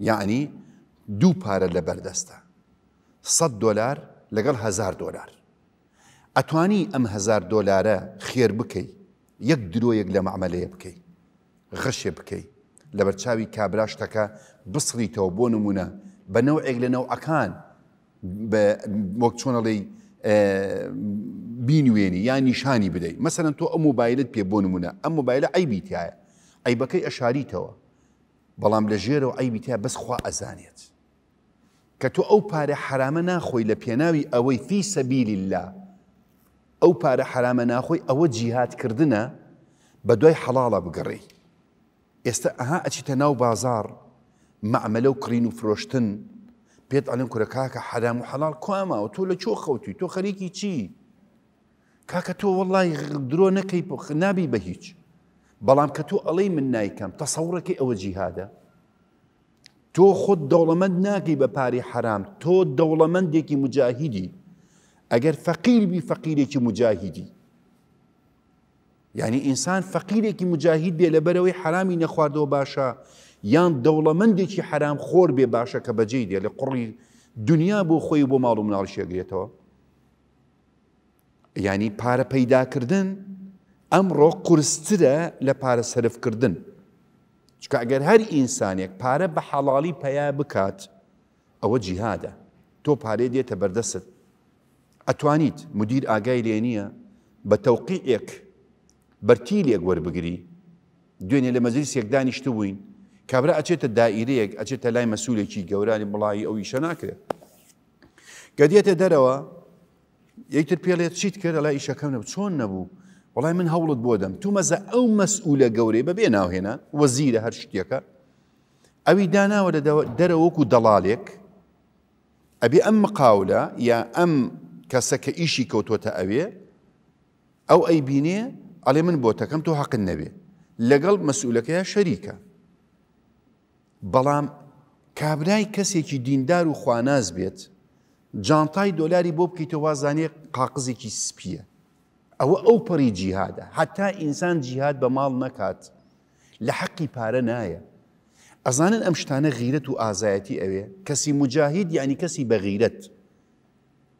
یعنی دوو پارە لە بەردەستە 100 دلار لەگەڵ هزار دلار ئەتوانی ئەم هزار دلارە خێر بکەی یەک درۆیەک لە معمەلەیە بکەی غەشێ بکەی لە بەرچاوی کابراشتەکە بسریتەوە بۆ نمونە بە نەوەێک لە نەوەکان وەک چۆنەڵی بینوێنی یا نیشانی بدەیت مەسەرەن تۆ ئەم موبایلت پێ بۆ نمونە ئەم موبایلە ئەی بیتایە ئەی بەکەی ئەشاریتەوە بەڵام لە ژێرەوە ئەیبی تا بەسخوا ئەزانێت کە تۆ ئەو پارە حرامە ناخۆی لە پێناوی ئەوەی فی سەبیلی لا ئەو پارە حرامە ناخۆی ئەوە جیهاتکردە بە دوای حەڵاڵە بگەڕی ئێستا ئەها ئەچیتە ناو بازار معمەلە و کڕین و فرۆشتن پێت ئەلم کورە کاکە حرام و حەڵال کواماوە تۆ لە چۆ خەوتی تۆ خەریکی چی؟ کاکە تۆ وەڵی درۆ نەکەی نابی بە هیچ بەڵام کە تۆ ئەڵەی من نایکەم تەسەورەکەی ئەوە جیهادە تۆ خۆت دەوڵەمەند ناکەی بە پاری حرام تۆ دەوڵەمەندێکی مجاهیدی ئەگەر فەقیر بی فەقیرێکی مجاهیدی یعنی ئینسان فەقیرێکی مجاهید بێ لەبەرەوەی حرامی نەخواردەوە باشە یان دەوڵەمەندێکی حرام خۆر بێ باشە کە بەجێی دێ لە قڕی دنیا بۆ خۆی بۆ ماڵ و مناڵ شێگرێتەوە ینی پارە پەیداکردن ئەمڕۆ قورسترە لە پارە سەرفکردن. چکە ئەگەر هەر ئینسانێک پارە بە حەڵالی پیا بکات ئەوە جیهادە. تۆ پارێ دێتە بەردەست. ئەتوانیت مدیر ئاگای لێ نییە بە تەوقیئێک بەرتیلێک وەربگری دوێنێ لە مەزیسێک دانیشت بووین کابرا ئەچێتە دائیرەیەک ئەچێتە لای مەسوولێکی گەورانی بڵایی ئەو ئیشە ناکرێت. گەدیێتە دەرەوە یەکتر پێڵێت چیت کرد لای ئیشەکەم نەبوو چۆن نەبوو وڵای من هەوڵت بۆ دەم تو مەزە ئەو مەسئولە گەورەی بەبێ ناوهێنا وەزیرە هەر شتێکە ئەوی داناوە لە دەرەوەکو دەڵالێک ئەبێ ئەم مقاولە یا ئەم کەسە کە ئیشی کەوتۆتە ئەوێ ئەو ئەی بینێ ئەڵێ من بۆتەکەم تۆ حەقن نەبێ لەگەڵ مەسئولەکەیە شەریکە بەڵام کابرای کەسێکی دیندار و خواناز بێت جانتای دۆلاری بۆ بکەیتەوە وازانێ قاقزێکی سپیە ئەوە ئەو پەڕی جیهادە حتا ئینسان جیهات بە ماڵ نەکات لە حەقی پارە نایە ئەزانن ئەم شتانە غیرەت و ئازایەتی ئەوێ کەسی مجاهید یعنی کەسی بە غیرەت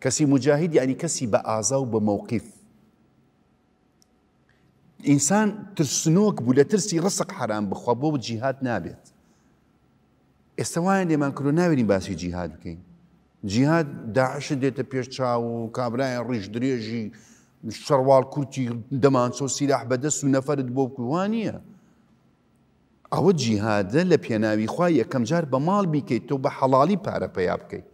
کەسی مجاهید یعنی کەسی بە ئازا و بە مووقف ئینسان ترسنۆک بوو لە ترسی ڕسق حرام بخوا بۆ جیهات نابێت ئێستا وایە لێمان کرۆ ناوێنین باسی جیهات بکەین جیهات داعش دێتە پێش چاو و کابرایە ڕیش درێژی شەڕوال کورتی دەمانچۆ سیلاح بەدەست و نەفرت بۆ کووانە. ئەوە جیهادە لە پێناوی خوا یەکەم جار بە ماڵ بیکەیت تۆ بە حەڵالی پارە پیا بکەیت.